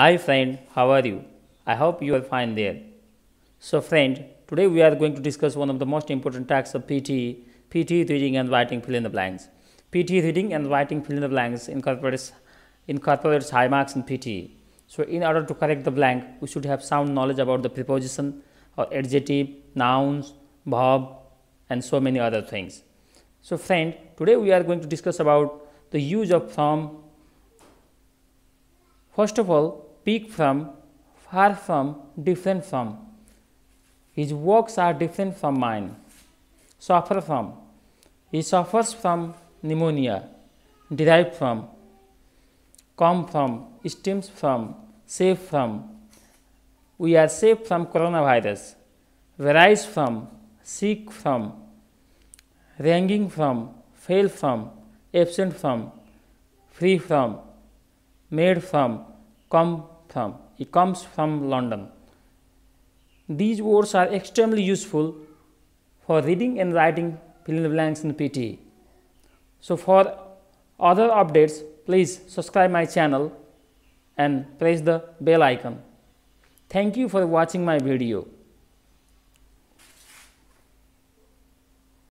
Hi friend, how are you? I hope you are fine there. So friend, today we are going to discuss one of the most important tasks of PT, PT reading and writing fill in the blanks. PT reading and writing fill in the blanks incorporates, incorporates high marks in PT. So in order to correct the blank, we should have sound knowledge about the preposition or adjective, nouns, verb and so many other things. So friend, today we are going to discuss about the use of from. First of all, Speak from, far from, different from. His works are different from mine. Suffer from. He suffers from pneumonia. Derived from. Come from. Stems from. Safe from. We are safe from coronavirus. Arise from. Seek from. Ranging from. Fail from. Absent from. Free from. Made from. Come thumb. It comes from London. These words are extremely useful for reading and writing fill in the blanks in PTE. So for other updates, please subscribe my channel and press the bell icon. Thank you for watching my video.